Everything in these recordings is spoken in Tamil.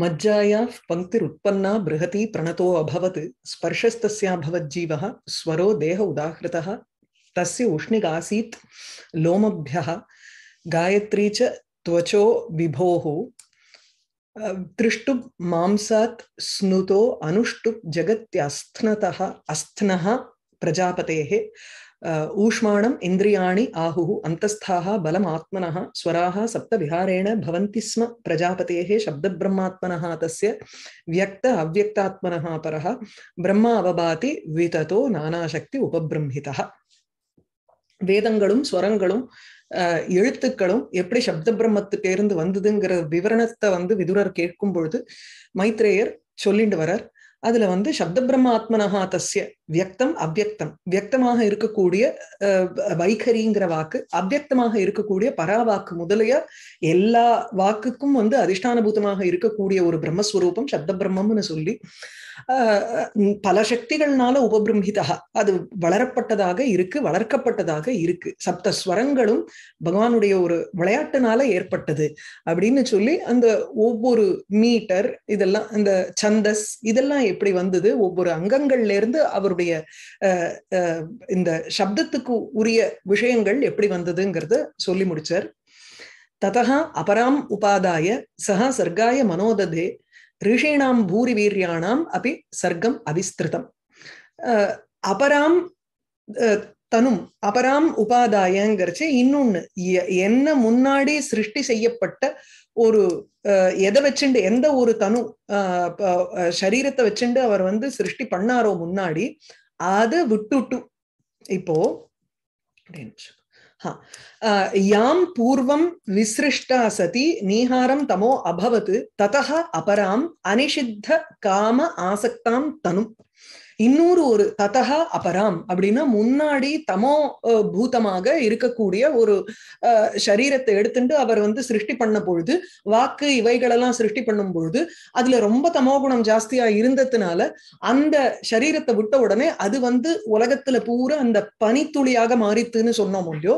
मज्जाया पंक्तिरुत्पन्ना बृहती प्रणतो अभवत् स्पर्शस्तस्याभवज्जीवः स्वरो देह उदाहृतः तस्य उष्णिगासीत् लोमभ्यः गायत्री च त्वचो विभोः दृष्टु मांसात् स्नुतो अनुष्टुप् जगत्यास्थ्नतः अस्थ्नः प्रजापतेः ஊஷ்மாணம் இந்திரியாணி ஆகு அந்தஸ்தாக பலம் ஆத்மனஹ ஸ்வராக சப்த விஹாரேண பவந்தி ஸ்ம பிரஜாபதேகே சப்த பிரம்மாத்மனஹ தஸ்ய வியக்த அவ்வியக்தாத்மனஹ பரஹ பிரம்மா அவபாதி விததோ நானாசக்தி உபபிரம்ஹிதஹ வேதங்களும் ஸ்வரங்களும் எழுத்துக்களும் எப்படி சப்த பிரம்மத்துக்கு இருந்து வந்ததுங்கிற விவரணத்தை வந்து விதுரர் கேட்கும் பொழுது மைத்ரேயர் சொல்லிண்டு வரர் அதுல வந்து சப்த பிரம்ம ஆத்மனஹா தஸ்ய வியக்தம் அவ்வக்தம் வியக்தமாக இருக்கக்கூடிய வைகரிங்கிற வாக்கு அவ்வக்தமாக இருக்கக்கூடிய பராவாக்கு முதலிய எல்லா வாக்குக்கும் வந்து அதிஷ்டானபூதமாக இருக்கக்கூடிய ஒரு பிரம்மஸ்வரூபம் சப்த பிரம்மம்னு சொல்லி பல சக்திகள்னால உபபிரம்ஹிதா அது வளரப்பட்டதாக இருக்கு வளர்க்கப்பட்டதாக இருக்கு சப்த ஸ்வரங்களும் பகவானுடைய ஒரு விளையாட்டுனால ஏற்பட்டது அப்படின்னு சொல்லி அந்த ஒவ்வொரு மீட்டர் இதெல்லாம் இந்த சந்தஸ் இதெல்லாம் எப்படி வந்தது ஒவ்வொரு அங்கங்கள்ல இருந்து அவருடைய அவருடைய இந்த சப்தத்துக்கு உரிய விஷயங்கள் எப்படி வந்ததுங்கிறத சொல்லி முடிச்சார் ததா அபராம் உபாதாய சஹா சர்க்காய மனோததே ரிஷீணாம் பூரி வீரியானாம் அப்படி சர்க்கம் அவிஸ்திருதம் அபராம் தனும் அபராம் உபாதாயங்கிறச்சு இன்னொன்னு என்ன முன்னாடி சிருஷ்டி செய்யப்பட்ட ஒரு எதை வச்சுண்டு எந்த ஒரு தனு சரீரத்தை வச்சுண்டு அவர் வந்து சிருஷ்டி பண்ணாரோ முன்னாடி அது விட்டுட்டு இப்போ யாம் பூர்வம் விசிருஷ்டா சதி நீஹாரம் தமோ அபவத் ததா அபராம் அனிஷித்த காம ஆசக்தாம் தனும் இன்னொரு ஒரு ததஹா அபராம் அப்படின்னா முன்னாடி தமோ பூதமாக இருக்கக்கூடிய ஒரு சரீரத்தை எடுத்துட்டு அவர் வந்து சிருஷ்டி பண்ண பொழுது வாக்கு இவைகளெல்லாம் சிருஷ்டி பண்ணும் பொழுது அதுல ரொம்ப தமோ குணம் ஜாஸ்தியா இருந்ததுனால அந்த சரீரத்தை விட்ட உடனே அது வந்து உலகத்துல பூரா அந்த பனித்துளியாக மாறித்துன்னு சொன்னோம் இல்லையோ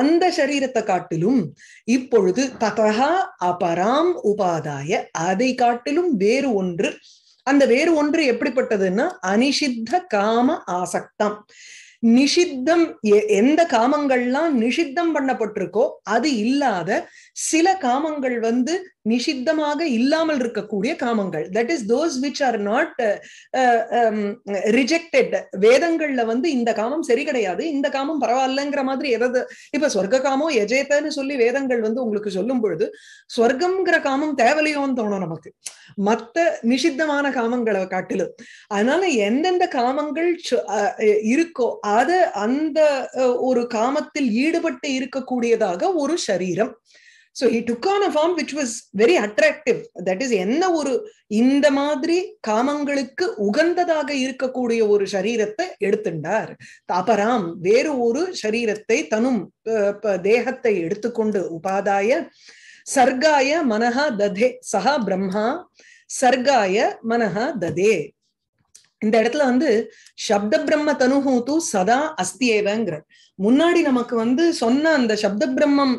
அந்த சரீரத்தை காட்டிலும் இப்பொழுது ததஹா அபராம் உபாதாய அதை காட்டிலும் வேறு ஒன்று அந்த வேறு ஒன்று எப்படிப்பட்டதுன்னா அனிஷித்த காம ஆசக்தம் நிஷித்தம் எந்த காமங்கள்லாம் நிஷித்தம் பண்ணப்பட்டிருக்கோ அது இல்லாத சில காமங்கள் வந்து நிஷித்தமாக இல்லாமல் இருக்கக்கூடிய காமங்கள் that is those which are not rejected வேதங்கள்ல வந்து இந்த காமம் சரி கிடையாது இந்த காமம் பரவாயில்லங்கிற மாதிரி எதாவது இப்ப சொர்க்க காமம் எஜேத்தன்னு சொல்லி வேதங்கள் வந்து உங்களுக்கு சொல்லும் பொழுது சொர்க்கம்ங்கிற காமம் தேவையோன்னு தோணும் நமக்கு மத்த நிஷித்தமான காமங்களை காட்டிலும் அதனால எந்தெந்த காமங்கள் இருக்கோ அது அந்த ஒரு காமத்தில் ஈடுபட்டு இருக்கக்கூடியதாக ஒரு சரீரம் so he took on a form which was very attractive that is என்ன ஒரு இந்த மாதிரி காமங்களுக்கு உகந்ததாக இருக்கக்கூடிய ஒரு சரீரத்தை எடுத்துண்டார் அபராம் வேறு ஒரு சரீரத்தை தனும் தேகத்தை எடுத்துக்கொண்டு உபாதாய சர்காய மனஹா ததே சஹா பிரம்மா சர்காய மனஹா ததே இந்த இடத்துல வந்து சப்த பிரம்ம தனுஹூத்து சதா அஸ்தியேவங்கிற முன்னாடி நமக்கு வந்து சொன்ன அந்த சப்த பிரம்மம்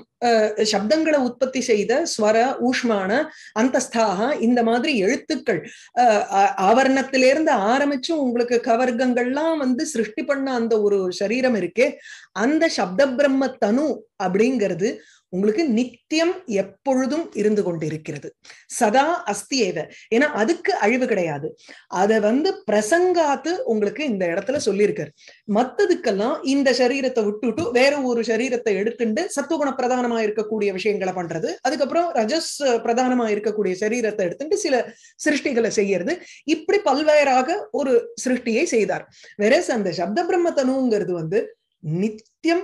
சப்தங்களை உற்பத்தி செய்த ஸ்வர ஊஷ்மான அந்தஸ்தாக இந்த மாதிரி எழுத்துக்கள் இருந்து ஆரம்பிச்சு உங்களுக்கு கவர்கங்கள்லாம் வந்து சிருஷ்டி பண்ண அந்த ஒரு சரீரம் இருக்கே அந்த சப்த பிரம்ம தனு அப்படிங்கிறது உங்களுக்கு நித்தியம் எப்பொழுதும் இருந்து கொண்டிருக்கிறது சதா அஸ்தி ஏவ ஏன்னா அதுக்கு அழிவு கிடையாது அதை வந்து பிரசங்காத்து உங்களுக்கு இந்த இடத்துல சொல்லியிருக்காரு மத்ததுக்கெல்லாம் இந்த சரீரத்தை விட்டுட்டு வேற ஒரு சரீரத்தை எடுத்துட்டு சத்துவகுண பிரதானமா பிரதானமா இருக்கக்கூடிய விஷயங்களை பண்றது அதுக்கப்புறம் ரஜஸ் பிரதானமா இருக்கக்கூடிய சரீரத்தை எடுத்துட்டு சில சிருஷ்டிகளை செய்யறது இப்படி பல்வேறாக ஒரு சிருஷ்டியை செய்தார் வெரஸ் அந்த சப்த பிரம்ம தனுங்கிறது வந்து நித்தியம்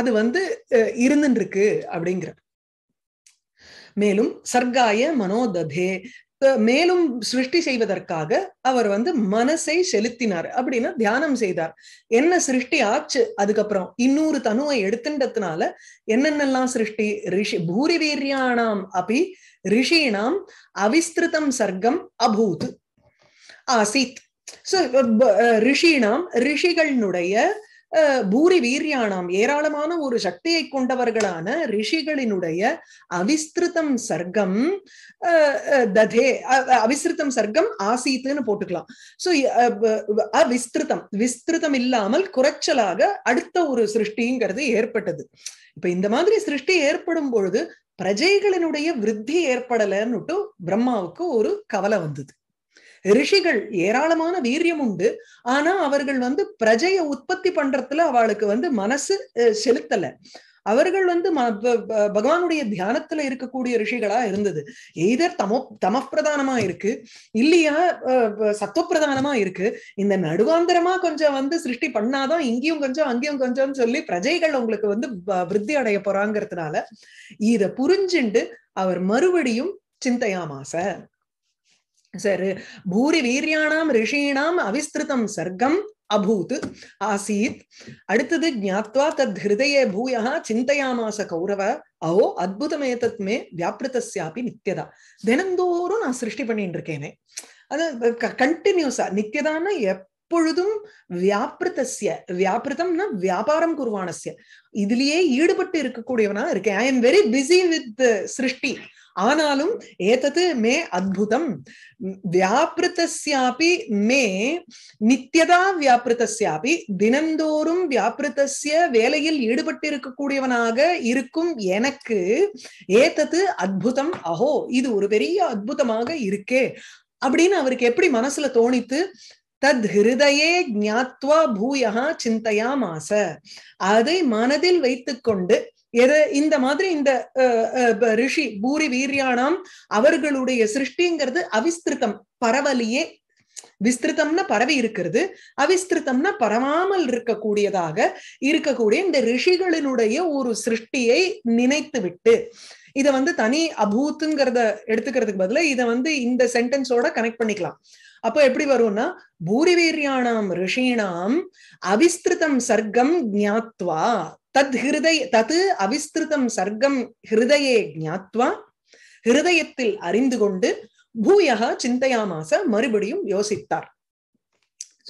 அது வந்து இருந்துருக்கு அப்படிங்கிற மேலும் சர்க்காய மனோததே மேலும் சிருஷ்டி செய்வதற்காக அவர் வந்து மனசை செலுத்தினார் அப்படின்னா தியானம் செய்தார் என்ன சிருஷ்டி ஆச்சு அதுக்கப்புறம் இன்னொரு தனுவை எடுத்துன்றதுனால என்னென்னலாம் சிருஷ்டி ரிஷி பூரி வீரியானாம் அபி ரிஷினாம் அவிஸ்திருதம் சர்க்கம் அபூத் ஆசித் ரிஷினாம் ரிஷிகளினுடைய பூரி வீரியானாம் ஏராளமான ஒரு சக்தியை கொண்டவர்களான ரிஷிகளினுடைய அவிஸ்திருத்தம் சர்க்கம் ததே அவிஸ்திருத்தம் சர்க்கம் ஆசீத்துன்னு போட்டுக்கலாம் சோ அவிஸ்திருத்தம் விஸ்திருத்தம் இல்லாமல் குறைச்சலாக அடுத்த ஒரு சிருஷ்டிங்கிறது ஏற்பட்டது இப்ப இந்த மாதிரி சிருஷ்டி ஏற்படும் பொழுது பிரஜைகளினுடைய விருத்தி ஏற்படலன்னுட்டு பிரம்மாவுக்கு ஒரு கவலை வந்தது ரிஷிகள் ஏராளமான வீரியம் உண்டு ஆனா அவர்கள் வந்து பிரஜைய உற்பத்தி பண்றதுல அவளுக்கு வந்து மனசு செலுத்தல அவர்கள் வந்து பகவானுடைய தியானத்துல இருக்கக்கூடிய ரிஷிகளா இருந்தது எய்தர் தமோ தமப்பிரதானமா இருக்கு இல்லையா சத்துவப்பிரதானமா இருக்கு இந்த நடுவாந்திரமா கொஞ்சம் வந்து சிருஷ்டி பண்ணாதான் இங்கேயும் கொஞ்சம் அங்கேயும் கொஞ்சம் சொல்லி பிரஜைகள் உங்களுக்கு வந்து விருத்தி அடைய போறாங்கிறதுனால இத புரிஞ்சுண்டு அவர் மறுபடியும் சிந்தையாமாச சரி பூரி வீரியானாம் ரிஷீணாம் அவிஸ்திருத்தம் சர்க்கம் அபூத் ஆசீத் அடுத்தது ஜாத்வா தத் ஹிருதயே பூயா சிந்தையாமாச கௌரவ அவோ அத்புதமே தத் மே வியாபிருத்தஸ்யாபி நித்தியதா தினந்தோறும் நான் சிருஷ்டி பண்ணிட்டு இருக்கேனே அது கண்டினியூஸா நித்தியதான எப்பொழுதும் வியாபிருத்தஸ்ய வியாபிருத்தம்னா வியாபாரம் குருவானஸ்ய இதுலயே ஈடுபட்டு இருக்கக்கூடியவனா இருக்கேன் I am very busy with சிருஷ்டி ஆனாலும் ஏதது மே அத்புதம் வியாபிருத்தஸ்யாபி மே நித்தியதா வியாபிருத்தஸ்யாபி தினந்தோறும் வியாபிருத்தஸ்ய வேலையில் ஈடுபட்டிருக்கக்கூடியவனாக இருக்கும் எனக்கு ஏதது அத்புதம் அஹோ இது ஒரு பெரிய அத்புதமாக இருக்கே அப்படின்னு அவருக்கு எப்படி மனசுல தோணித்து தத் ஹிருதயே ஜாத்வா பூயா சிந்தையாமாச அதை மனதில் வைத்துக்கொண்டு எது இந்த மாதிரி இந்த ரிஷி பூரி வீரியானாம் அவர்களுடைய சிருஷ்டிங்கிறது அவிஸ்திருத்தம் பரவலியே விஸ்திருத்தம்னா பரவி இருக்கிறது அவிஸ்திருத்தம்னா பரவாமல் இருக்கக்கூடியதாக இருக்கக்கூடிய இந்த ரிஷிகளினுடைய ஒரு சிருஷ்டியை நினைத்து விட்டு இதை வந்து தனி அபூத்துங்கிறத எடுத்துக்கிறதுக்கு பதில இதை வந்து இந்த சென்டென்ஸோட கனெக்ட் பண்ணிக்கலாம் அப்ப எப்படி வரும்னா பூரிவீரியானாம் ரிஷீணாம் அவிஸ்திருதம் சர்க்கம் ஜாத்வா தத் ஹிருதய தது அவிஸ்திருத்தம் சர்க்கம் ஹிருதயே ஜாத்வா ஹிருதயத்தில் அறிந்து கொண்டு பூயக சிந்தையாமாச மறுபடியும் யோசித்தார்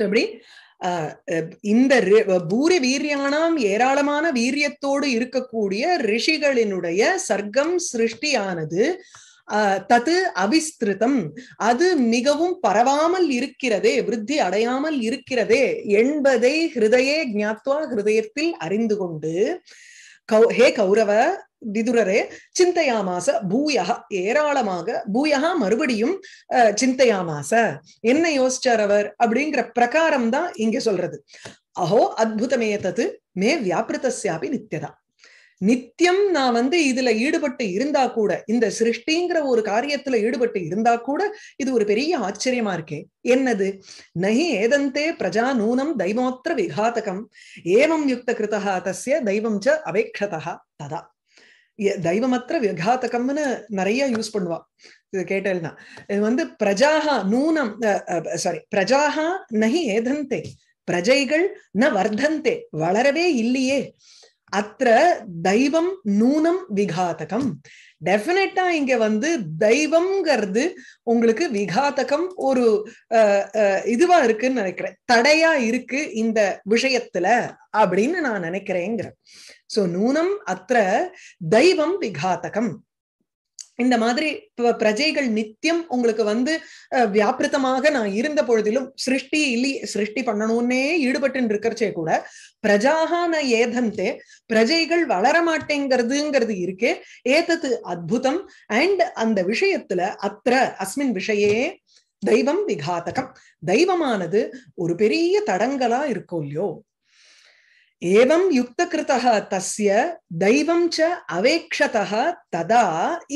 எப்படி இந்த பூரி வீரியானாம் ஏராளமான வீரியத்தோடு இருக்கக்கூடிய ரிஷிகளினுடைய சர்க்கம் சிருஷ்டியானது தது அவிஸ்திருதம் அது மிகவும் பரவாமல் இருக்கிறதே விருத்தி அடையாமல் இருக்கிறதே என்பதை ஹிருதயே ஜாத்வா ஹிருதயத்தில் அறிந்து கொண்டு கௌ ஹே கௌரவ விதுரரே சிந்தையாமாச பூயா ஏராளமாக பூயா மறுபடியும் சிந்தையாமாச என்ன யோசிச்சார் அவர் அப்படிங்கிற பிரகாரம் தான் இங்க சொல்றது அஹோ அத்புதமே தது மே வியாபிருத்தாபி நித்தியதா நித்தியம் நான் வந்து இதுல ஈடுபட்டு இருந்தா கூட இந்த சிருஷ்டிங்கிற ஒரு காரியத்துல ஈடுபட்டு இருந்தா கூட இது ஒரு பெரிய ஆச்சரியமா இருக்கே என்னது நகி ஏதந்தே பிரஜா நூனம் தைவோத்திர விகாதகம் ஏவம் யுக்த கிருதா தஸ்ய தெய்வம் ச அபேக்ஷதா ததா தெய்வமற்ற விகாதகம்னு நிறைய யூஸ் பண்ணுவா இது கேட்டேன்னா இது வந்து பிரஜாகா நூனம் சாரி பிரஜாகா நகி ஏதந்தே பிரஜைகள் ந வர்தந்தே வளரவே இல்லையே அத்த தெய்வம் நூனம் விகாதகம் டெஃபினட்டா இங்க வந்து தெய்வம்ங்கிறது உங்களுக்கு விகாதகம் ஒரு இதுவா இருக்குன்னு நினைக்கிறேன் தடையா இருக்கு இந்த விஷயத்துல அப்படின்னு நான் நினைக்கிறேங்கிற சோ நூனம் அத்த தெய்வம் விகாதகம் இந்த மாதிரி பிரஜைகள் நித்தியம் உங்களுக்கு வந்து வியாபிருத்தமாக நான் இருந்த பொழுதிலும் சிருஷ்டி இல்லி சிருஷ்டி பண்ணணும்னே ஈடுபட்டு இருக்கிறச்சே கூட பிரஜாக ஏதந்தே பிரஜைகள் வளர மாட்டேங்கிறதுங்கிறது இருக்கே ஏதத்து அத்புதம் அண்ட் அந்த விஷயத்துல அத்த அஸ்மின் விஷயே தெய்வம் விகாதகம் தெய்வமானது ஒரு பெரிய தடங்கலா இருக்கும் இல்லையோ ஏவம் கிருத்தக தஸ்ய தெய்வம் ச அவேக்ஷதா ததா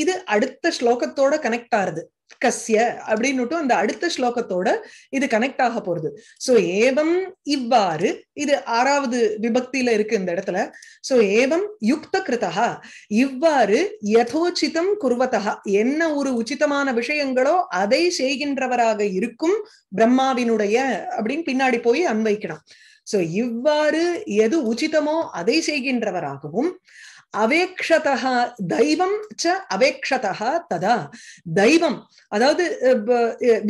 இது அடுத்த ஸ்லோகத்தோட கனெக்ட் ஆறுது கஸ்ய அப்படின்னுட்டு அந்த அடுத்த ஸ்லோகத்தோட இது கனெக்ட் ஆக போறது சோ ஏவம் இவ்வாறு இது ஆறாவது விபக்தியில இருக்கு இந்த இடத்துல சோ ஏவம் யுக்த கிருத்தா இவ்வாறு யதோச்சிதம் குருவதா என்ன ஒரு உச்சிதமான விஷயங்களோ அதை செய்கின்றவராக இருக்கும் பிரம்மாவினுடைய அப்படின்னு பின்னாடி போய் அன்வைக்கணும் சோ இவ்வாறு எது உச்சிதமோ அதை செய்கின்றவராகவும் அவேக்ஷதா தெய்வம் ச அவேக்ஷதா ததா தெய்வம் அதாவது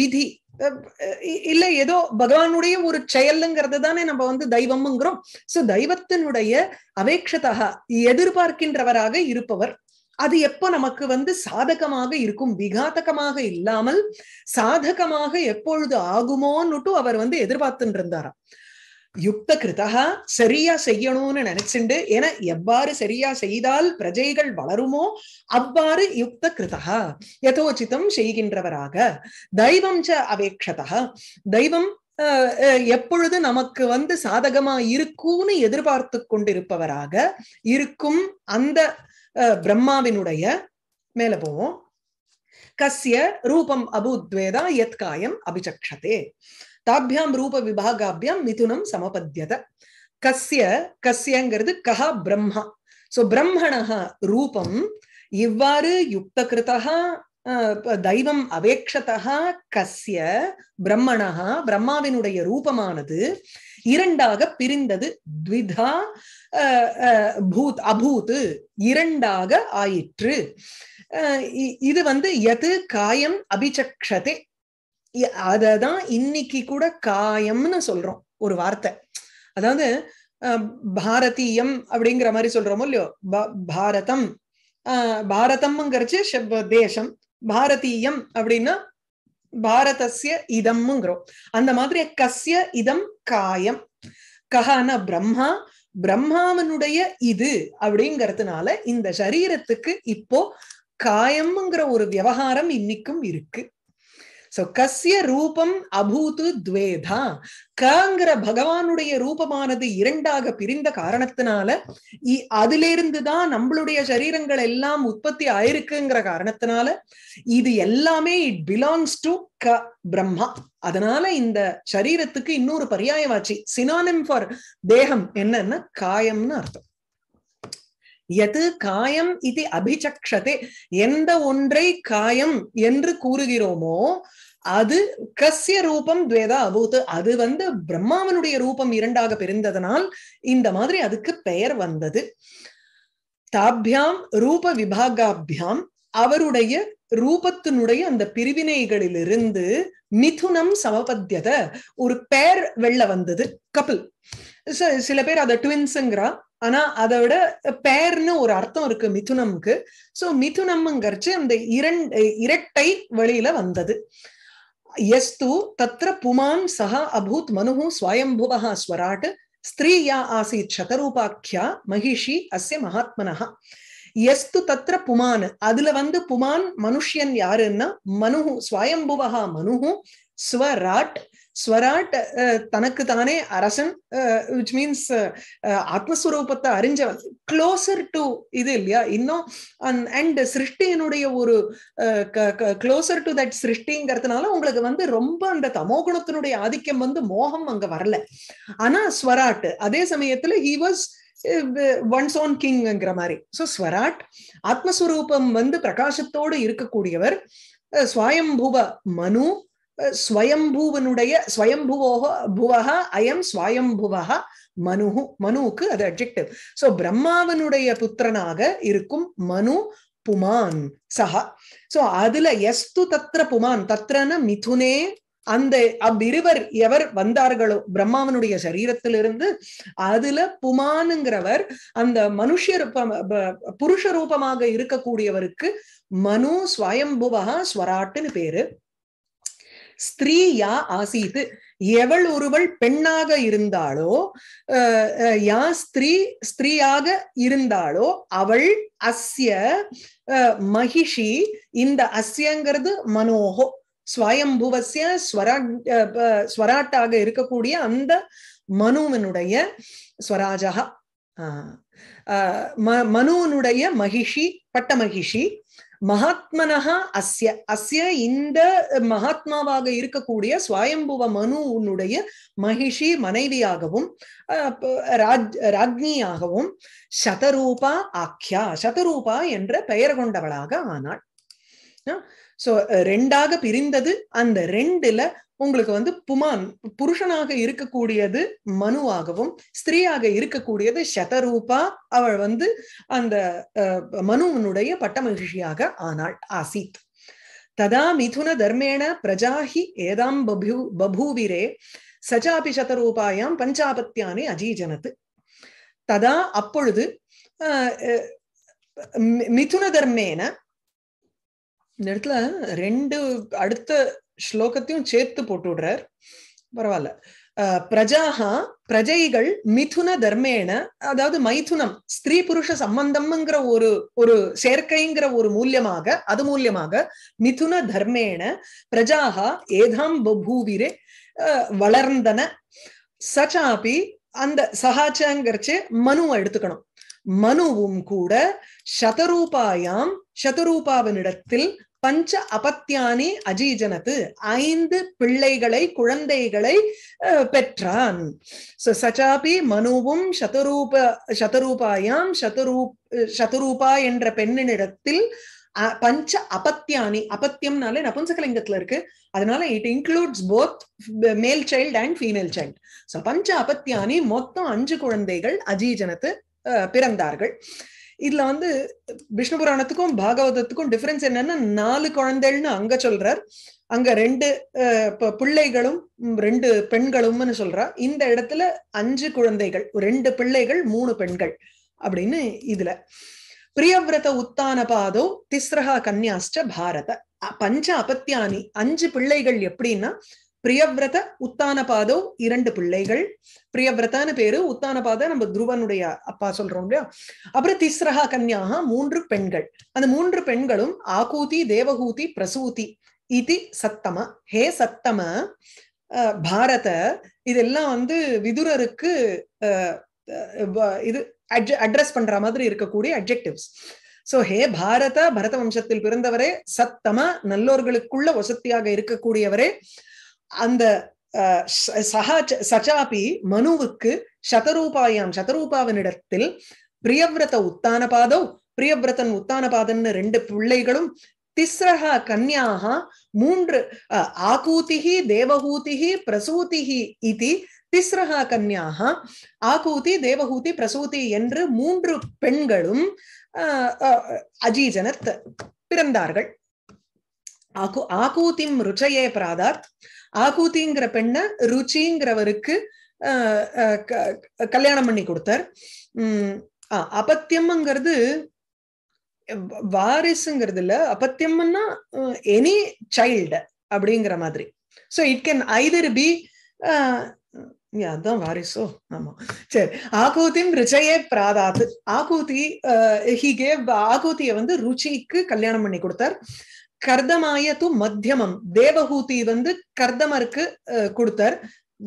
விதி இல்ல ஏதோ பகவானுடைய ஒரு செயல்ங்கிறது தானே நம்ம வந்து தெய்வம்ங்கிறோம் சோ தெய்வத்தினுடைய அவேக்ஷதா எதிர்பார்க்கின்றவராக இருப்பவர் அது எப்ப நமக்கு வந்து சாதகமாக இருக்கும் விகாதகமாக இல்லாமல் சாதகமாக எப்பொழுது ஆகுமோன்னுட்டு அவர் வந்து எதிர்பார்த்துட்டு இருந்தாராம் யுக்த கிருதா சரியா செய்யணும்னு நினைச்சுண்டு என எவ்வாறு சரியா செய்தால் பிரஜைகள் வளருமோ அவ்வாறு யுக்த கிருதா யதோச்சிதம் செய்கின்றவராக தெய்வம் ச அவேக்ஷதா தெய்வம் எப்பொழுது நமக்கு வந்து சாதகமா இருக்கும்னு எதிர்பார்த்து கொண்டிருப்பவராக இருக்கும் அந்த பிரம்மாவினுடைய மேல போவோம் கசிய ரூபம் அபுத்வேதா எத் காயம் அபிச்சக்ஷதே தாபியாம் ரூப விபாகாபியாம் மிதுனம் சமபத்தியத கசிய கசியங்கிறது கஹா பிரம்மா சோ பிரம்மணா ரூபம் இவ்வாறு யுக்த கிருதா தெய்வம் அவேக்ஷதா கசிய பிரம்மணா பிரம்மாவினுடைய ரூபமானது இரண்டாக பிரிந்தது த்விதா பூத் அபூத் இரண்டாக ஆயிற்று இது வந்து எது காயம் அபிச்சக்ஷதே அததான் இன்னைக்கு கூட காயம்னு சொல்றோம் ஒரு வார்த்தை அதாவது பாரதீயம் அப்படிங்கிற மாதிரி சொல்றோமோ இல்லையோ பாரதம் பாரதம்ங்கிறச்சு தேசம் பாரதீயம் அப்படின்னா பாரதசிய இதம்ங்கிறோம் அந்த மாதிரி கஸ்ய இதம் காயம் கஹான பிரம்மா பிரம்மாவனுடைய இது அப்படிங்கறதுனால இந்த சரீரத்துக்கு இப்போ காயம்ங்கிற ஒரு விவகாரம் இன்னைக்கும் இருக்கு சோ கசிய ரூபம் அபூத்து துவேதா கங்கிற பகவானுடைய ரூபமானது இரண்டாக பிரிந்த காரணத்தினால அதிலிருந்து தான் நம்மளுடைய சரீரங்கள் எல்லாம் உற்பத்தி ஆயிருக்குங்கிற காரணத்தினால இது எல்லாமே இட் பிலாங்ஸ் டு க பிரம்மா அதனால இந்த சரீரத்துக்கு இன்னொரு பரியாயமாச்சு சினானிம் ஃபார் தேகம் என்னன்னா காயம்னு அர்த்தம் எது காயம் இது அபிச்சக்ஷதே எந்த ஒன்றை காயம் என்று கூறுகிறோமோ அது கசிய ரூபம் துவேதா அபூத் அது வந்து பிரம்மாவனுடைய ரூபம் இரண்டாக பிரிந்ததனால் இந்த மாதிரி அதுக்கு பெயர் வந்தது தாபியாம் ரூப விபாகாபியாம் அவருடைய ரூபத்தினுடைய அந்த பிரிவினைகளிலிருந்து மிதுனம் சமபத்தியத ஒரு பெயர் வெள்ள வந்தது கபில் சில பேர் அதை ட்வின்ஸுங்கிறா ஆனா அதோட பேர்னு ஒரு அர்த்தம் இருக்கு மிதுனம்க்கு சோ மிதுனம்ங்கிறச்சு அந்த இரண்டு இரட்டை வழியில வந்தது यस्तु तत्र पुमान् सः अभूत् मनुः स्वयंभुवः स्वराट् स्त्री या आसीत् शतरूपाख्या महिषी अस्य महात्मनः எஸ்து தத்திர புமான் அதுல வந்து புமான் மனுஷியன் யாருன்னா மனுஹு ஸ்வயம்புவகா மனுஹு ஸ்வராட் ஸ்வராட் தனக்கு தானே அரசன் விச் மீன்ஸ் ஆத்மஸ்வரூபத்தை அறிஞ்சவன் க்ளோசர் டு இது இல்லையா இன்னும் அண்ட் சிருஷ்டியினுடைய ஒரு க்ளோசர் டு தட் சிருஷ்டிங்கிறதுனால உங்களுக்கு வந்து ரொம்ப அந்த தமோ குணத்தினுடைய ஆதிக்கம் வந்து மோகம் அங்க வரல ஆனா ஸ்வராட் அதே சமயத்துல ஹி வாஸ் ஒன்ஸ் ஓன் கிங்ங்கிற மாதிரி ஸோ ஸ்வராட் ஆத்மஸ்வரூபம் வந்து பிரகாசத்தோடு இருக்கக்கூடியவர் சுவாயம்பூவ மனு ஸ்வயம்பூவனுடைய ஸ்வயம்புவோக புவக அயம் ஸ்வயம்புவக மனு மனுவுக்கு அது அப்ஜெக்டிவ் சோ பிரம்மாவனுடைய புத்திரனாக இருக்கும் மனு புமான் சஹா சோ அதுல எஸ்து தத்ர புமான் தத்ரன மிதுனே அந்த அவ்விருவர் எவர் வந்தார்களோ பிரம்மாவனுடைய சரீரத்திலிருந்து அதுல புமானுங்கிறவர் அந்த மனுஷ ரூப புருஷ ரூபமாக இருக்கக்கூடியவருக்கு மனு ஸ்வயம்புவகா ஸ்வராட்டுன்னு பேரு ஸ்திரீயா ஆசீத் எவள் ஒருவள் பெண்ணாக இருந்தாளோ யா ஸ்திரீ ஸ்திரீயாக இருந்தாளோ அவள் அஸ்ய மகிஷி இந்த அஸ்யங்கிறது மனோகோ ஸ்வயம்புவசிய ஸ்வராட் ஸ்வராட்டாக இருக்கக்கூடிய அந்த மனுவனுடைய ஸ்வராஜா மனுவனுடைய மகிஷி பட்ட மகிஷி மகாத்மனஹா அஸ்ய அஸ்ய இந்த மகாத்மாவாக இருக்கக்கூடிய சுவயம்புவ மனு உன்னுடைய மகிஷி மனைவியாகவும் ராஜ் சதரூபா ஆக்யா சதரூபா என்ற பெயர் கொண்டவளாக ஆனாள் சோ ரெண்டாக பிரிந்தது அந்த ரெண்டுல உங்களுக்கு வந்து புமான் புருஷனாக இருக்கக்கூடியது மனுவாகவும் ஸ்திரீயாக இருக்கக்கூடியது சதரூபா அவள் வந்து அந்த மனுவனுடைய மகிழ்ச்சியாக ஆனாள் ஆசீத் ததா மிதுன தர்மேண பிரஜாஹி ஏதாம் பபு பபூவிரே சஜாபி சதரூபாயாம் பஞ்சாபத்தியானே அஜீஜனத்து ததா அப்பொழுது மிதுன தர்மேன இந்த இடத்துல ரெண்டு அடுத்த ஸ்லோகத்தையும் சேர்த்து போட்டு விடுறார் பரவாயில்ல பிரஜாஹா பிரஜைகள் மிதுன தர்மேன அதாவது மைதுனம் ஸ்திரீ புருஷ சம்பந்தம்ங்கிற ஒரு ஒரு சேர்க்கைங்கிற ஒரு மூலியமாக அது மூலியமாக மிதுன தர்மேன பிரஜாஹா ஏதாம் பூவிரே வளர்ந்தன சச்சாபி அந்த சகாச்சாங்கிறச்சு மனுவை எடுத்துக்கணும் மனுவும் கூட சதரூபாயாம் சதரூபாவினிடத்தில் பஞ்ச அபத்தியானி அஜீஜனத்து ஐந்து பிள்ளைகளை குழந்தைகளை பெற்றான் சச்சாபி மனுவும் சதரூப சதரூபாயாம் சதுரூப் சதரூபா என்ற பெண்ணினிடத்தில் பஞ்ச அபத்தியானி அபத்தியம்னாலே நபுன்சகலிங்கத்துல இருக்கு அதனால it includes both male child and female child so பஞ்ச அபத்தியானி மொத்தம் அஞ்சு குழந்தைகள் அஜீஜனத்து பிறந்தார்கள் இதுல வந்து விஷ்ணு புராணத்துக்கும் பாகவதத்துக்கும் டிஃபரன்ஸ் என்னன்னா நாலு குழந்தைகள்னு அங்க சொல்றார் அங்க ரெண்டு பிள்ளைகளும் ரெண்டு பெண்களும்னு சொல்றா இந்த இடத்துல அஞ்சு குழந்தைகள் ரெண்டு பிள்ளைகள் மூணு பெண்கள் அப்படின்னு இதுல பிரியவிரத உத்தான பாதோ திஸ்ரஹா கன்னியாஸ்ட பாரத பஞ்ச அபத்தியானி அஞ்சு பிள்ளைகள் எப்படின்னா பிரியவிரத உத்தானபாதோ இரண்டு பிள்ளைகள் பிரியவிரதான பேரு உத்தானபாத நம்ம துருவனுடைய அப்பா சொல்றோம் இல்லையா அப்புறம் திஸ்ரஹா கன்யாக மூன்று பெண்கள் அந்த மூன்று பெண்களும் ஆகூதி தேவகூதி பிரசூதி இது சத்தம ஹே சத்தம பாரத இதெல்லாம் வந்து விதுரருக்கு இது அட்ரஸ் பண்ற மாதிரி இருக்கக்கூடிய அப்ஜெக்டிவ்ஸ் சோ ஹே பாரத பரத வம்சத்தில் பிறந்தவரே சத்தம நல்லோர்களுக்குள்ள வசத்தியாக இருக்கக்கூடியவரே அந்த சஹா சச்சாபி மனுவுக்கு சதரூபாயாம் சதரூபாவினிடத்தில் பிரியவிரத பாதோ பிரியவிரதன் பாதன்னு ரெண்டு பிள்ளைகளும் திஸ்ரஹா கன்யாக மூன்று ஆகூதிகி தேவஹூதிகி பிரசூதிகி இது திஸ்ரஹ கன்யாக ஆகூதி தேவஹூதி பிரசூதி என்று மூன்று பெண்களும் அஜீஜனத் பிறந்தார்கள் ஆகு ஆகூதிம் ருச்சையே பிராதாத் ஆகூதிங்கிற பெண்ணை ருச்சிங்கிறவருக்கு கல்யாணம் பண்ணி கொடுத்தார் உம் அபத்தியம்ங்கிறது வாரிசுங்கிறது இல்ல அபத்தியம்னா எனி சைல்டு அப்படிங்கிற மாதிரி so it can either be அதான் வாரிசோ ஆமா சரி ஆகூதியும் ருச்சையே பிராதாது ஆகூதி ஹி கேவ் ஆகூதியை வந்து ருச்சிக்கு கல்யாணம் பண்ணி கொடுத்தார் கர்தமாய து மத்தியமம் தேவஹூதி வந்து கர்தமருக்கு கொடுத்தார்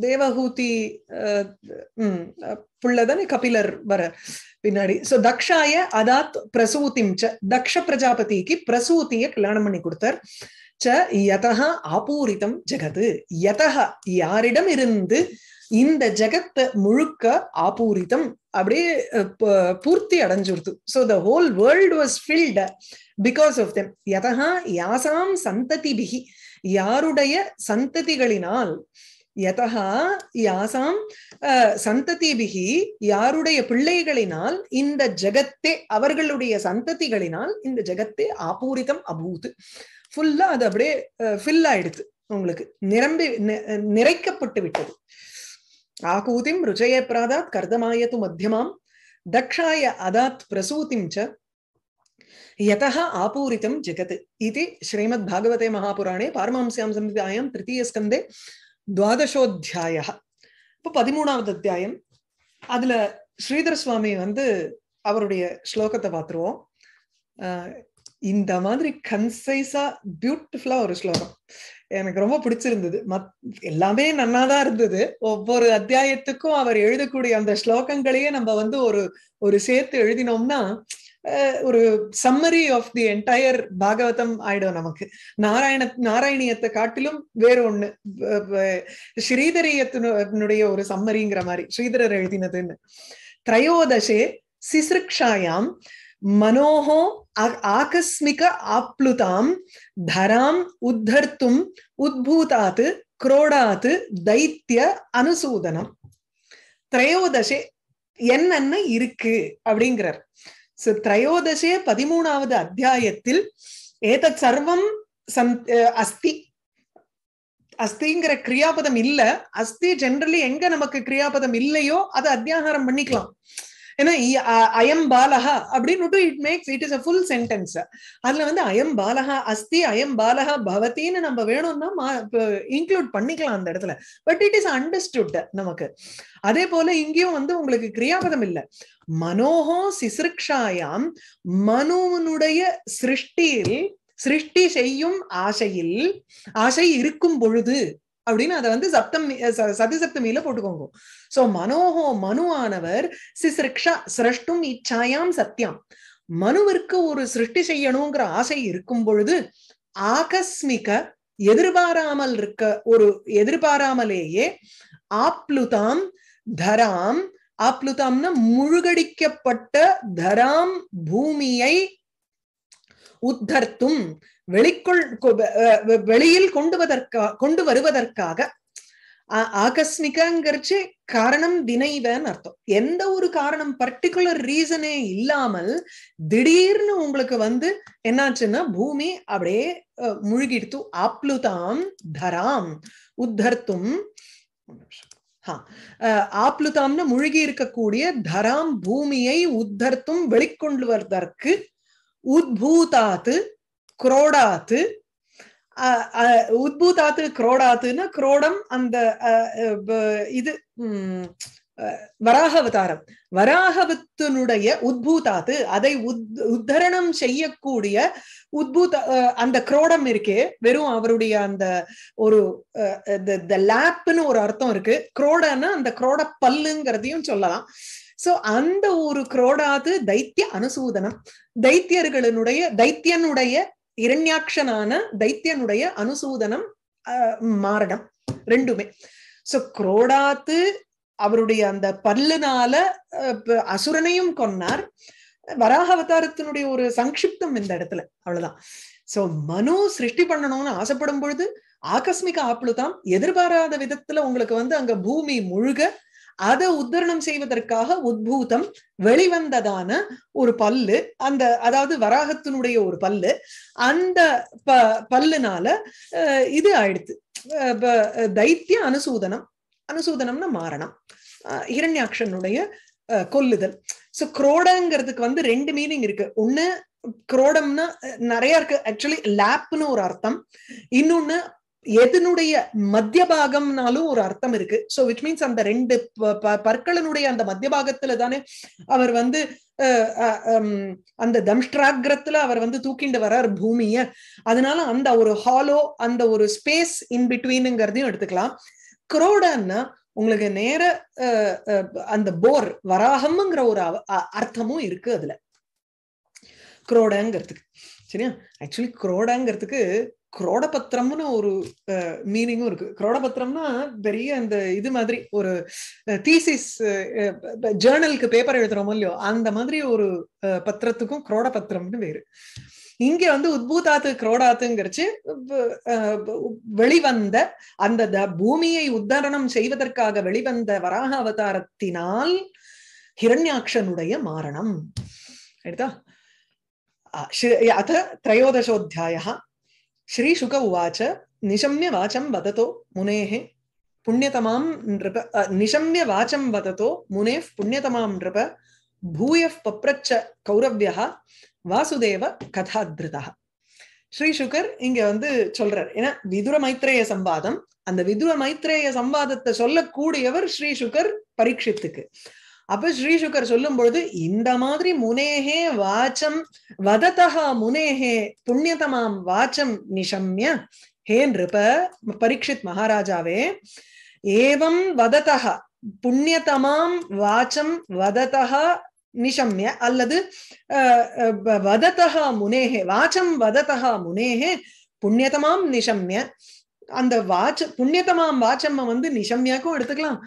தேவஹூதி புள்ளதன் கபிலர் வர பின்னாடி சோ தக்ஷாய அதாத் பிரசூதிம் ச தக்ஷ பிரஜாபதிக்கு பிரசூதிய கல்யாணம் பண்ணி கொடுத்தார் ச யதா ஆபூரிதம் ஜெகது யதா யாரிடம் இருந்து இந்த ஜெகத்தை முழுக்க ஆபூரிதம் அப்படியே பூர்த்தி அடைஞ்சுடுது so the whole world was filled because of them எதா யாசாம் சந்ததி பிகி யாருடைய சந்ததிகளினால் யதா யாசாம் பிகி யாருடைய பிள்ளைகளினால் இந்த ஜகத்தே அவர்களுடைய சந்ததிகளினால் இந்த ஜகத்தே ஆபூரிதம் அபூது ஃபுல்லா அது அப்படியே ஃபில் ஆயிடுது உங்களுக்கு நிரம்பி நிறைக்கப்பட்டு விட்டது ஆகூதிம் ருச்சய பிராதாத் கர்தமாயத்து மத்தியமாம் தக்ஷாய அதாத் பிரசூதிம் ச ஜெகத் आपूरितं ஸ்ரீமத் பாகவதே மகாபுராணே महापुराणे पारमांस्यां திருத்தீய ஸ்கந்தே துவாதசோத்தியாய இப்போ பதிமூணாவது அத்தியாயம் அதுல ஸ்ரீதர் சுவாமி வந்து அவருடைய ஸ்லோகத்தை பார்த்துருவோம் இந்த மாதிரி கன்சைஸா பியூட்டிஃபுல்லா ஒரு ஸ்லோகம் எனக்கு ரொம்ப பிடிச்சிருந்தது மத் எல்லாமே நன்னாதான் தான் இருந்தது ஒவ்வொரு அத்தியாயத்துக்கும் அவர் எழுதக்கூடிய அந்த ஸ்லோகங்களையே நம்ம வந்து ஒரு ஒரு சேர்த்து எழுதினோம்னா ஒரு சம்மரி ஆஃப் தி என்டையர் பாகவதம் ஆயிடும் நமக்கு நாராயண நாராயணியத்தை காட்டிலும் வேற ஒண்ணு ஸ்ரீதரியத்தினுடைய ஒரு சம்மரிங்கிற மாதிரி ஸ்ரீதரர் எழுதினதுன்னு திரையோதசே சிசிருக்ஷாயாம் मनोः ஆகஸ்மிக आप्लुतां धराम् உத்தர்த்தும் उद्भूतात् क्रोडात् தைத்திய அனுசூதனம் திரையோதசே என்னென்ன இருக்கு அப்படிங்கிறார் சோ திரையோதசே பதிமூணாவது அத்தியாயத்தில் ஏதத் சர்வம் அஸ்தி அஸ்திங்கிற கிரியாபதம் இல்ல அஸ்தி ஜென்ரலி எங்க நமக்கு கிரியாபதம் இல்லையோ அதை அத்தியாகாரம் பண்ணிக்கலாம் ஏன்னா அயம் பாலகா அப்படின்னு it makes it is a full sentence அதுல வந்து அயம் பாலகா அஸ்தி அயம் பாலகா பவத்தின்னு நம்ம வேணும்னா இன்க்ளூட் பண்ணிக்கலாம் அந்த இடத்துல பட் இட் இஸ் அண்டர்ஸ்டுட் நமக்கு அதே போல இங்கேயும் வந்து உங்களுக்கு கிரியாபதம் இல்ல மனோகோ சிசிருக்ஷாயாம் மனுவனுடைய சிருஷ்டியில் சிருஷ்டி செய்யும் ஆசையில் ஆசை இருக்கும் பொழுது அப்படின்னு அதை வந்து சப்தம் சதி சப்தமியில போட்டுக்கோங்க சோ மனோகோ மனுவானவர் சிசிருக்ஷா சிரஷ்டும் இச்சாயாம் சத்தியம் மனுவிற்கு ஒரு சிருஷ்டி செய்யணுங்கிற ஆசை இருக்கும் பொழுது ஆகஸ்மிக எதிர்பாராமல் இருக்க ஒரு எதிர்பாராமலேயே ஆப்ளுதாம் தராம் ஆப்ளுதாம்னா முழுகடிக்கப்பட்ட தராம் பூமியை உத்தர்த்தும் வெளிக்குள் வெளியில் கொண்டு வதற்கா கொண்டு வருவதற்காக ஆகஸ்மிகங்கிறச்சு காரணம் தினைவன் அர்த்தம் எந்த ஒரு காரணம் பர்டிகுலர் ரீசனே இல்லாமல் திடீர்னு உங்களுக்கு வந்து என்னாச்சுன்னா பூமி அப்படியே முழுகிடுத்து ஆப்ளுதாம் தராம் உத்தர்த்தும் ஆப்ளுதாம்னு முழுகி இருக்கக்கூடிய தராம் பூமியை உத்தர்த்தும் வெளிக்கொண்டு வருவதற்கு உத்பூதாத்து குரோடாத்து உத்பூதாத்து குரோடாத்துன்னா குரோடம் அந்த இது வராகவதாரம் வராகவத்தினுடைய உத்பூதாத்து அதை உத் உத்தரணம் செய்யக்கூடிய உத்பூத அந்த குரோடம் இருக்கே வெறும் அவருடைய அந்த ஒரு லேப்னு ஒரு அர்த்தம் இருக்கு குரோடன்னா அந்த குரோட பல்லுங்கிறதையும் சொல்லலாம் சோ அந்த ஒரு குரோடாது தைத்திய அனுசூதனம் தைத்தியர்களுடைய தைத்தியனுடைய இரண்யாட்சனான தைத்தியனுடைய அனுசூதனம் மாரணம் ரெண்டுமே சோ குரோடாத்து அவருடைய அந்த பல்லுனால அசுரனையும் கொன்னார் வராக அவதாரத்தினுடைய ஒரு சங்கிப்தம் இந்த இடத்துல அவ்வளவுதான் சோ மனு சிருஷ்டி பண்ணணும்னு ஆசைப்படும் பொழுது ஆகஸ்மிக ஆப்ளுதாம் எதிர்பாராத விதத்துல உங்களுக்கு வந்து அங்க பூமி முழுக அதை உத்தரணம் செய்வதற்காக உத்பூதம் வெளிவந்ததான ஒரு பல்லு அந்த அதாவது வராகத்தினுடைய ஒரு பல்லு அந்த ப பல்லுனால இது ஆயிடுத்து தைத்திய அனுசூதனம் அனுசூதனம்னா மாறணும் ஹிரண்யாக்ஷனுடைய கொல்லுதல் சோ குரோடங்கிறதுக்கு வந்து ரெண்டு மீனிங் இருக்கு ஒண்ணு குரோடம்னா நிறைய இருக்கு ஆக்சுவலி லேப்னு ஒரு அர்த்தம் இன்னொன்னு எதனுடைய மத்திய பாகம்னாலும் ஒரு அர்த்தம் இருக்கு சோ விச் மீன்ஸ் அந்த ரெண்டு பற்களனுடைய அந்த மத்திய பாகத்துல தானே அவர் வந்து அந்த தம்ஷ்டிராகிரத்துல அவர் வந்து தூக்கிண்டு வர்றார் பூமிய அதனால அந்த ஒரு ஹாலோ அந்த ஒரு ஸ்பேஸ் இன் பிட்வீனுங்கிறதையும் எடுத்துக்கலாம் குரோடன்னா உங்களுக்கு நேர அந்த போர் வராகம்ங்கிற ஒரு அர்த்தமும் இருக்கு அதுல குரோடங்கிறதுக்கு சரியா ஆக்சுவலி குரோடங்கிறதுக்கு குரோடபத்திரம்னு ஒரு மீனிங்கும் இருக்கு குரோடபத்திரம்னா பெரிய அந்த இது மாதிரி ஒரு தீசிஸ் ஜேர்னலுக்கு பேப்பர் எழுதுறோமோ இல்லையோ அந்த மாதிரி ஒரு பத்திரத்துக்கும் குரோடபத்திரம்னு வேறு இங்க வந்து உத்பூதாத்து குரோடாத்துங்கிறச்சு வெளிவந்த அந்த பூமியை உத்தரணம் செய்வதற்காக வெளிவந்த வராக அவதாரத்தினால் ஹிரண்யாட்சனுடைய மாரணம் எடுத்தா அத திரையோதசோத்தியாயா ஸ்ரீசுக உவாச்ச நிஷம்ய வாச்சம் வததோ मुनेः புண்ணியதமாம் நிருப நிஷம்ய வாச்சம் வததோ முனே புண்ணியதமாம் நிருப பூய பப்ரச்ச கௌரவியா வாசுதேவ கதாதிருதா ஸ்ரீசுகர் இங்க வந்து சொல்றார் ஏன்னா விதுர மைத்ரேய சம்பாதம் அந்த விதுர மைத்ரேய சம்பாதத்தை சொல்லக்கூடியவர் ஸ்ரீசுகர் பரீட்சித்துக்கு அப்ப ஸ்ரீசுகர் சொல்லும் பொழுது இந்த மாதிரி முனேகே வாச்சம் வதத்தகா முனேகே புண்ணியதமாம் வாச்சம் நிஷம்ய ஹே நிருப பரீட்சித் மகாராஜாவே ஏவம் வதத்தகா புண்ணியதமாம் வாச்சம் வதத்தகா நிஷம்ய அல்லது வதத்தகா முனேகே வாச்சம் வதத்தகா முனேகே புண்ணியதமாம் நிஷம்ய அந்த வாச்ச புண்ணியதமாம் வாச்சம்மை வந்து நிஷம்யாக்கும் எடுத்துக்கலாம்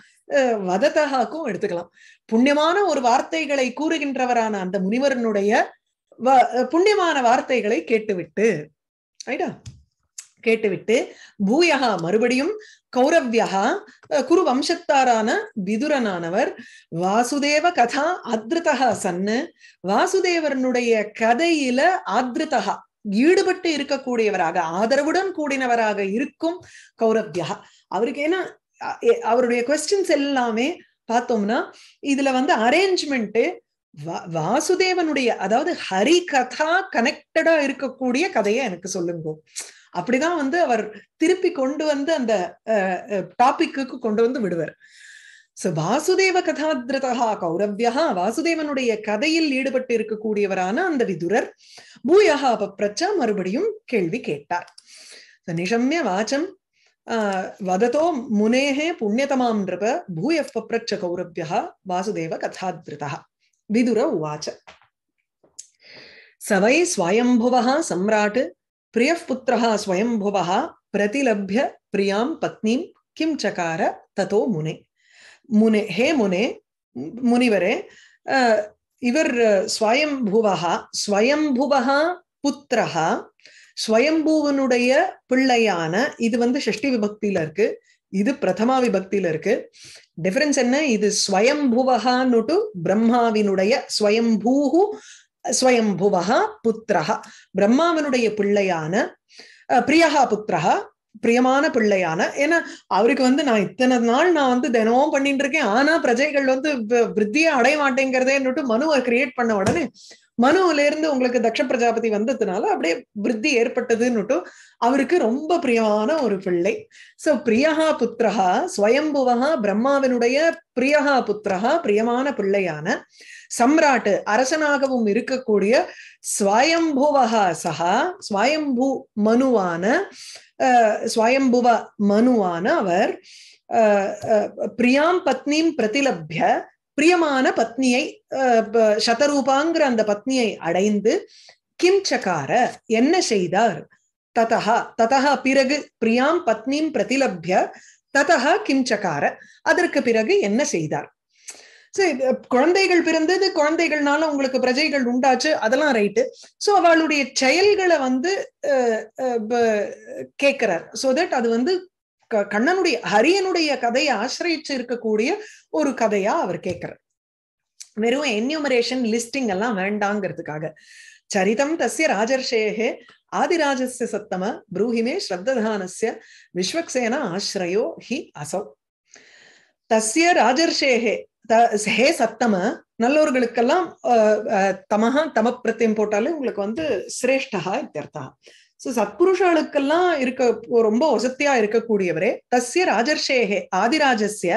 வதத்தகாக்கும் எடுத்துக்கலாம் புண்ணியமான ஒரு வார்த்தைகளை கூறுகின்றவரான அந்த முனிவரனுடைய புண்ணியமான வார்த்தைகளை கேட்டுவிட்டு ஐடா கேட்டுவிட்டு பூயகா மறுபடியும் கௌரவ்யா குரு வம்சத்தாரான விதுரனானவர் வாசுதேவ கதா ஆத்ருதா சன்னு வாசுதேவனுடைய கதையில ஆதிருத்தகா ஈடுபட்டு இருக்கக்கூடியவராக ஆதரவுடன் கூடினவராக இருக்கும் கௌரவ்யா அவருக்கு ஏன்னா அவருடைய கொஸ்டின்ஸ் எல்லாமே பார்த்தோம்னா இதுல வந்து அரேஞ்ச்மெண்ட் வாசுதேவனுடைய அதாவது ஹரி கதா கனெக்டடா இருக்கக்கூடிய கதையை எனக்கு சொல்லுங்க அப்படிதான் வந்து அவர் திருப்பி கொண்டு வந்து அந்த டாபிக்கு கொண்டு வந்து விடுவார் சோ வாசுதேவ கதாதிரதா கௌரவியா வாசுதேவனுடைய கதையில் ஈடுபட்டு இருக்கக்கூடியவரான அந்த விதுரர் பூயகா பப்ரச்சா மறுபடியும் கேள்வி கேட்டார் நிஷம்ய வாச்சம் वदतो मुनेः पुण्यतमां नृप भूयः पप्रच्छ वासुदेव वासुदेवकथाधृतः विदुर उवाच स वै स्वयम्भुवः सम्राट् प्रियः पुत्रः स्वयम्भुवः प्रतिलभ्य प्रियां पत्नीं किं चकार ततो मुने मुने हे मुने मुनिवरे इवर् स्वयम्भुवः स्वयम्भुवः पुत्रः ஸ்வயம்பூவனுடைய பிள்ளையான இது வந்து ஷஷ்டி விபக்தியில இருக்கு இது பிரதமா விபக்தியில இருக்கு டிஃபரன்ஸ் என்ன இது ஸ்வயம்புவகான்னுட்டு பிரம்மாவினுடைய ஸ்வயம்பூஹு ஸ்வயம்புவகா புத்திரஹா பிரம்மாவினுடைய பிள்ளையான பிரியகா புத்திரஹா பிரியமான பிள்ளையான ஏன்னா அவருக்கு வந்து நான் இத்தனை நாள் நான் வந்து தினமும் பண்ணிட்டு இருக்கேன் ஆனா பிரஜைகள் வந்து விருத்தியை அடைய மாட்டேங்கிறதே என்னட்டு மனுவை கிரியேட் பண்ண உடனே மனோல இருந்து உங்களுக்கு தக்ஷ பிரஜாபதி வந்ததுனால அப்படியே விருத்தி ஏற்பட்டதுன்னுட்டு அவருக்கு ரொம்ப பிரியமான ஒரு பிள்ளை சோ பிரியகா புத்திரஹா ஸ்வயம்புவகா பிரம்மாவினுடைய பிரியகா புத்திரஹா பிரியமான பிள்ளையான சம்ராட்டு அரசனாகவும் இருக்கக்கூடிய ஸ்வயம்புவகா சஹா ஸ்வயம்பு மனுவான ஸ்வயம்புவ மனுவான அவர் பிரியாம் பத்னிம் பிரதிலப்ய பிரியமான பத்னியை சதரூபாங்கிற அந்த பத்னியை அடைந்து கிம்சக்கார என்ன செய்தார் ததஹா ததஹா பிறகு பிரியாம் பத்னியும் பிரதிலப்ய ததா கிம்சக்கார அதற்கு பிறகு என்ன செய்தார் சரி குழந்தைகள் பிறந்தது குழந்தைகள்னால உங்களுக்கு பிரஜைகள் உண்டாச்சு அதெல்லாம் ரைட்டு ஸோ அவளுடைய செயல்களை வந்து கேட்கிறார் ஸோ தட் அது வந்து கண்ணனுடைய ஹரியனுடைய கதையை ஆசிரியச்சு இருக்கக்கூடிய ஒரு கதையா அவர் கேட்கிறார் வெறும் என்யூமரேஷன் லிஸ்டிங் எல்லாம் வேண்டாங்கிறதுக்காக சரிதம் தசிய ராஜர்ஷேகே ஆதிராஜஸ் சத்தம புரூஹிமே ஸ்ரத்ததானஸ்ய விஸ்வக்சேன ஆசிரயோ ஹி அசௌ தஸ்ய ராஜர்ஷேகே ஹே சத்தம நல்லோர்களுக்கெல்லாம் தமஹா தம பிரத்தியம் போட்டாலே உங்களுக்கு வந்து சிரேஷ்டா இத்தியர்த்தா சோ சத்புருஷர்களுக்கெல்லாம் இருக்க ரொம்ப ஒசத்தியா இருக்கக்கூடியவரே தஸ்ய ராஜர்ஷேகே ஆதிராஜஸ்ய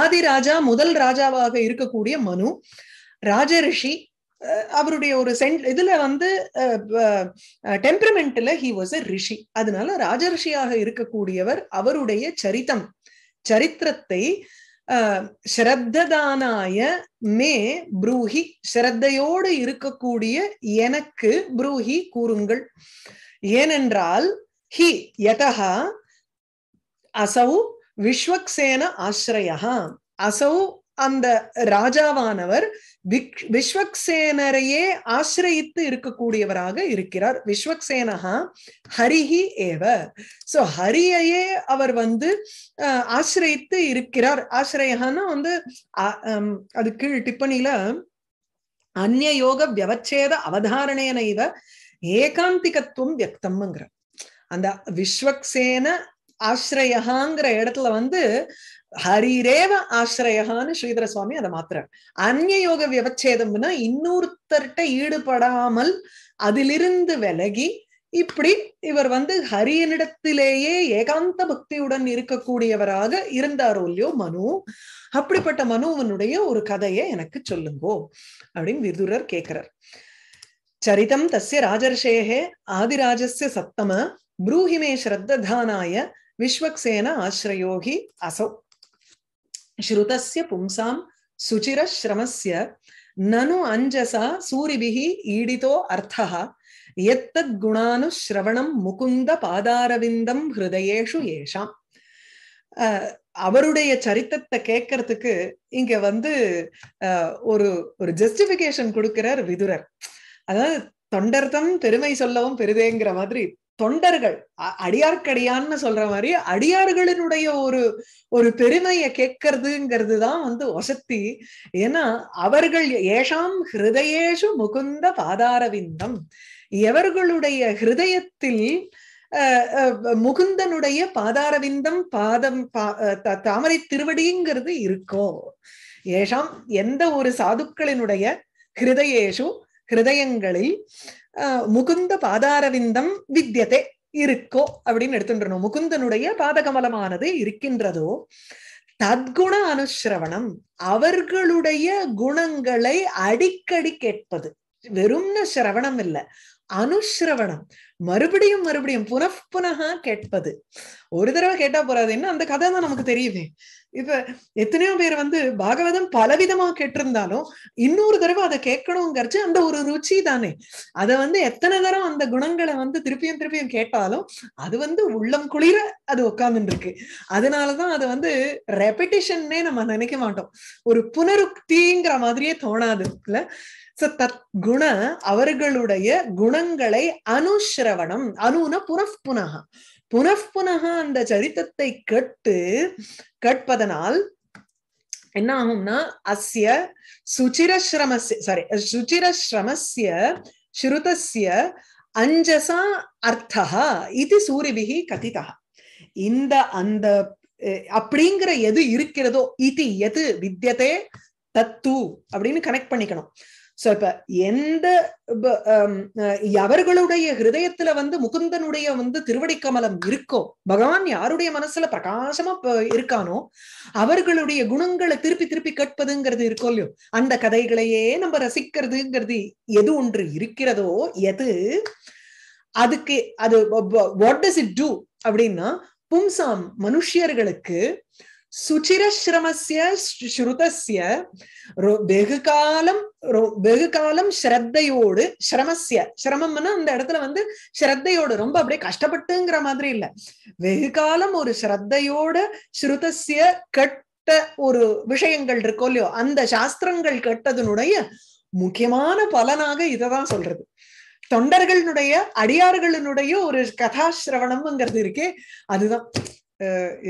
ஆதிராஜா முதல் ராஜாவாக இருக்கக்கூடிய மனு ராஜரிஷி அவருடைய ஒரு சென் இதுல வந்து டெம்பரமெண்ட்ல ஹி வாஸ் எ ரிஷி அதனால ராஜரிஷியாக இருக்கக்கூடியவர் அவருடைய சரித்தம் சரித்திரத்தை ஸ்ரத்ததானாய மே ப்ரூஹி ஸ்ரத்தையோடு இருக்கக்கூடிய எனக்கு ப்ரூஹி கூறுங்கள் ஏனென்றால் ஹி யதா அசௌ விஸ்வக்சேன ஆசிரயா அசௌ அந்த ராஜாவானவர் விஸ்வக்சேனரையே ஆசிரயித்து இருக்கக்கூடியவராக இருக்கிறார் விஸ்வக்சேனஹா ஹரிஹி ஏவ சோ ஹரியையே அவர் வந்து ஆசிரயித்து இருக்கிறார் ஆசிரயான்னா வந்து அது கீழ் டிப்பணியில அந்நயோக வியவச்சேத அவதாரணேன இவ ஏகாந்திகத்துவம் வியக்தம்ங்கிற அந்த விஸ்வக்சேன ஆசிரயகாங்கிற இடத்துல வந்து ஹரிரேவ ஆசிரயகான்னு ஸ்ரீதர சுவாமி அதை மாத்துறார் யோக விவச்சேதம்னா இன்னொருத்தர்கிட்ட ஈடுபடாமல் அதிலிருந்து விலகி இப்படி இவர் வந்து ஹரியனிடத்திலேயே ஏகாந்த பக்தியுடன் இருக்கக்கூடியவராக இருந்தாரோ இல்லையோ மனு அப்படிப்பட்ட மனுவனுடைய ஒரு கதையை எனக்கு சொல்லுங்கோ அப்படின்னு விதுரர் கேட்கிறார் சரிதம் தஸ்ய ராஜர்ஷேः ஆதிராஜस्य சப்தம ப்ரூஹிமே ஸ்ரத்ததானாய விஸ்வக்சேன विश्वक्सेन அசௌ ஸ்ருதஸ்ய பும்சாம் श्रुतस्य நனு அஞ்சசா சூரிபிஹி ஈடிதோ அர்த்தஹ ईडितो अर्थः எத்தத்குணானுஸ்ரவணம் முகுந்த பாதாரவிந்தம் ஹிருதயேஷு ஏஷாம் அவருடைய சரித்தத்தை கேட்கறதுக்கு இங்க வந்து ஒரு ஒரு ஜஸ்டிபிகேஷன் கொடுக்கிறார் விதுரர் அதாவது தொண்டர்தம் பெருமை சொல்லவும் பெருதேங்கிற மாதிரி தொண்டர்கள் அடியார்க்கடியான்னு சொல்ற மாதிரி அடியார்களினுடைய ஒரு ஒரு பெருமையை கேட்கறதுங்கிறது தான் வந்து ஒசத்தி ஏன்னா அவர்கள் ஏஷாம் ஹிருதயேஷு முகுந்த பாதாரவிந்தம் எவர்களுடைய ஹிருதயத்தில் முகுந்தனுடைய பாதாரவிந்தம் பாதம் தாமரை திருவடிங்கிறது இருக்கோ ஏஷாம் எந்த ஒரு சாதுக்களினுடைய ஹிருதயேஷு ஹிருதயங்களில் முகுந்த பாதாரவிந்தம் வித்தியதே இருக்கோ அப்படின்னு எடுத்துட்டுருணும் முகுந்தனுடைய பாதகமலமானது இருக்கின்றதோ தத்குண அனுசிரவணம் அவர்களுடைய குணங்களை அடிக்கடி கேட்பது வெறும்ன சிரவணம் இல்லை அனுஸ்ரவணம் மறுபடியும் மறுபடியும் புனப் புனகா கேட்பது ஒரு தடவை கேட்டா போறாது என்ன அந்த கதை தான் நமக்கு தெரியுது இப்ப எத்தனையோ பேர் வந்து பாகவதம் பலவிதமா கேட்டிருந்தாலும் இன்னொரு தடவை அதை கேட்கணுங்கிறச்சு அந்த ஒரு ருச்சி தானே அதை வந்து எத்தனை தரம் அந்த குணங்களை வந்து திருப்பியும் திருப்பியும் கேட்டாலும் அது வந்து உள்ளம் குளிர அது உட்கார்ந்துட்டு இருக்கு அதனாலதான் அது வந்து ரெப்பிட்டேஷன்னே நம்ம நினைக்க மாட்டோம் ஒரு புனருக்திங்கிற மாதிரியே தோணாது இல்ல தத் குண அவர்களுடைய குணங்களை அனுஸ்ரவணம் அனுன புனப்புனக புனப்புனக அந்த சரித்தத்தை கேட்டு கேட்பதனால் என்ன ஆகும்னா அஸ்ய சுச்சிரஸ்ரமஸ்ய சாரி சுச்சிரஸ்ரமஸ்ய ஸ்ருதஸ்ய அஞ்சசா அர்த்தா இது சூரிபிகி கதிதா இந்த அந்த அப்படிங்கிற எது இருக்கிறதோ இது எது வித்தியதே தத்து அப்படின்னு கனெக்ட் பண்ணிக்கணும் சோ இப்ப எந்த எவர்களுடைய um, ஹிருதயத்துல வந்து முகுந்தனுடைய வந்து திருவடிக்கமலம் இருக்கோ பகவான் யாருடைய மனசுல பிரகாசமா இருக்கானோ அவர்களுடைய குணங்களை திருப்பி திருப்பி கேட்பதுங்கிறது இருக்கோ இல்லையோ அந்த கதைகளையே நம்ம ரசிக்கிறதுங்கிறது எது ஒன்று இருக்கிறதோ எது அதுக்கு அது வாட் டஸ் இட் டூ அப்படின்னா பும்சாம் மனுஷியர்களுக்கு சுச்சிரஸ்ரமஸ்ய ஸ்ருதஸ்ய வெகு காலம் ஸ்ரத்தையோடு ஸ்ரமஸ்ய சிரமம்னா அந்த இடத்துல வந்து ஸ்ரத்தையோடு ரொம்ப அப்படியே கஷ்டப்பட்டுங்கிற மாதிரி இல்ல வெகு காலம் ஒரு ஸ்ரத்தையோட ஸ்ருதசிய கெட்ட ஒரு விஷயங்கள் இருக்கோ இல்லையோ அந்த சாஸ்திரங்கள் கெட்டதனுடைய முக்கியமான பலனாக இததான் சொல்றது தொண்டர்களினுடைய அடியார்களினுடைய ஒரு கதாசிரவணம்ங்கிறது இருக்கே அதுதான்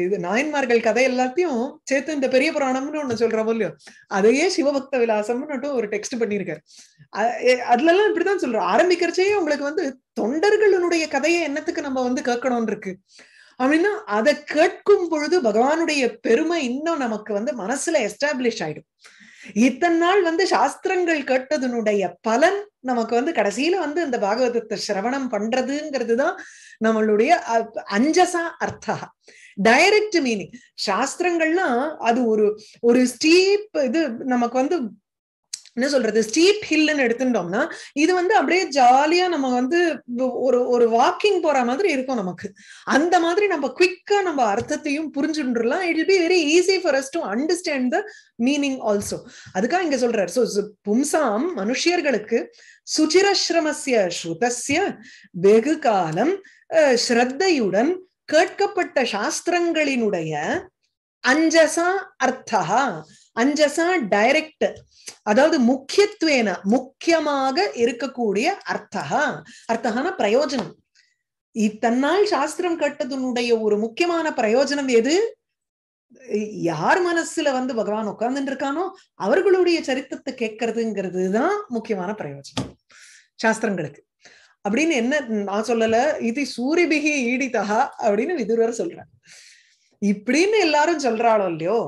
இது நாயன்மார்கள் கதை எல்லாத்தையும் சேர்த்து இந்த பெரிய புராணம்னு ஒண்ணு சொல்றோம் இல்லையோ அதையே சிவபக்த விலாசம்னு ஒரு டெக்ஸ்ட் பண்ணியிருக்காரு அதுல எல்லாம் இப்படிதான் சொல்றோம் ஆரம்பிக்கிறச்சே உங்களுக்கு வந்து தொண்டர்களுடைய கதையை என்னத்துக்கு நம்ம வந்து கேட்கணும்னு இருக்கு அப்படின்னா அதை கேட்கும் பொழுது பகவானுடைய பெருமை இன்னும் நமக்கு வந்து மனசுல எஸ்டாப்ளிஷ் ஆயிடும் இத்தனை நாள் வந்து சாஸ்திரங்கள் கேட்டதனுடைய பலன் நமக்கு வந்து கடைசியில வந்து இந்த பாகவதத்தை சிரவணம் பண்றதுங்கிறது தான் நம்மளுடைய அஞ்சசா அர்த்தா டைரக்ட் மீனிங் சாஸ்திரங்கள்லாம் அது ஒரு ஒரு ஸ்டீப் இது நமக்கு வந்து என்ன சொல்றது ஸ்டீப் ஹில்னு எடுத்துட்டோம்னா இது வந்து அப்படியே ஜாலியா நம்ம வந்து ஒரு ஒரு வாக்கிங் போற மாதிரி இருக்கும் நமக்கு அந்த மாதிரி நம்ம குவிக்கா நம்ம அர்த்தத்தையும் புரிஞ்சுடலாம் it be very easy for us to understand the meaning also அதுக்காக இங்க சொல்றாரு ஸோ பும்சாம் மனுஷியர்களுக்கு சுச்சிரஸ்ரமசிய ஸ்ருதஸ்ய வெகு காலம் ஸ்ரத்தையுடன் கேட்கப்பட்ட சாஸ்திரங்களினுடைய அஞ்சசா அர்த்தா அஞ்சசா டைரக்ட் அதாவது முக்கியத்துவேன முக்கியமாக இருக்கக்கூடிய அர்த்தகா அர்த்தகான பிரயோஜனம் இத்தன்னால் சாஸ்திரம் கட்டதுனுடைய ஒரு முக்கியமான பிரயோஜனம் எது யார் மனசுல வந்து பகவான் உட்கார்ந்துட்டு இருக்கானோ அவர்களுடைய சரித்திரத்தை கேட்கறதுங்கிறது தான் முக்கியமான பிரயோஜனம் சாஸ்திரங்களுக்கு அப்படின்னு என்ன நான் சொல்லல இது சூரியபிகி ஈடிதா அப்படின்னு விதுரர் சொல்றாங்க இப்படின்னு எல்லாரும் சொல்றாளோ இல்லையோ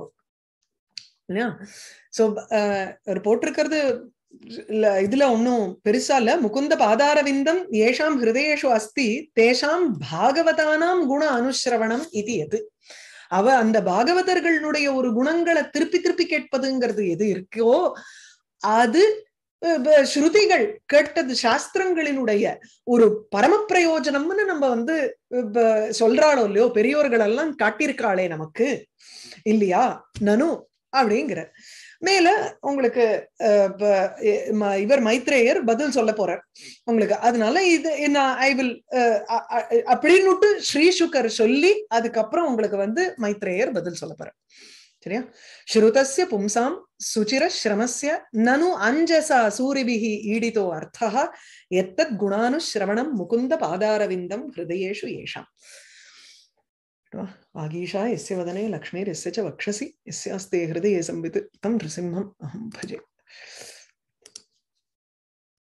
இல்லையா சோ அவர் போட்டிருக்கிறது இல்ல இதுல ஒன்னும் பெருசா இல்ல முகுந்த பாதாரவிந்தம் ஏஷாம் ஹிருதயேஷு அஸ்தி தேஷாம் பாகவதானாம் குண அனுசிரவணம் இது எது அவ அந்த பாகவதர்களுடைய ஒரு குணங்களை திருப்பி திருப்பி கேட்பதுங்கிறது எது இருக்கோ அது ஸ்ருதிகள் கேட்டது சாஸ்திரங்களினுடைய ஒரு பரம பிரயோஜனம்னு நம்ம வந்து சொல்றாளோ இல்லையோ பெரியோர்கள் எல்லாம் காட்டியிருக்காளே நமக்கு இல்லையா நனு அப்படிங்கிறார் மேல உங்களுக்கு இவர் மைத்ரேயர் பதில் சொல்ல போறார் உங்களுக்கு அதனால இது என்ன ஐ வில் அப்படின்னுட்டு ஸ்ரீ சொல்லி அதுக்கப்புறம் உங்களுக்கு வந்து மைத்ரேயர் பதில் சொல்ல போறார் சரியா ஸ்ருதஸ்ய பும்சாம் சுச்சிர ஸ்ரமஸ்ய நனு அஞ்சசா சூரிபிகி ஈடிதோ அர்த்தா எத்தத் குணானு ஸ்ரவணம் முகுந்த பாதாரவிந்தம் ஹிருதயேஷு ஏஷாம் आगीषा यस्य वदने लक्ष्मीर्यस्य च वक्षसि यस्यास्ते हृदये संवित् तं नृसिंहम् अहं भजे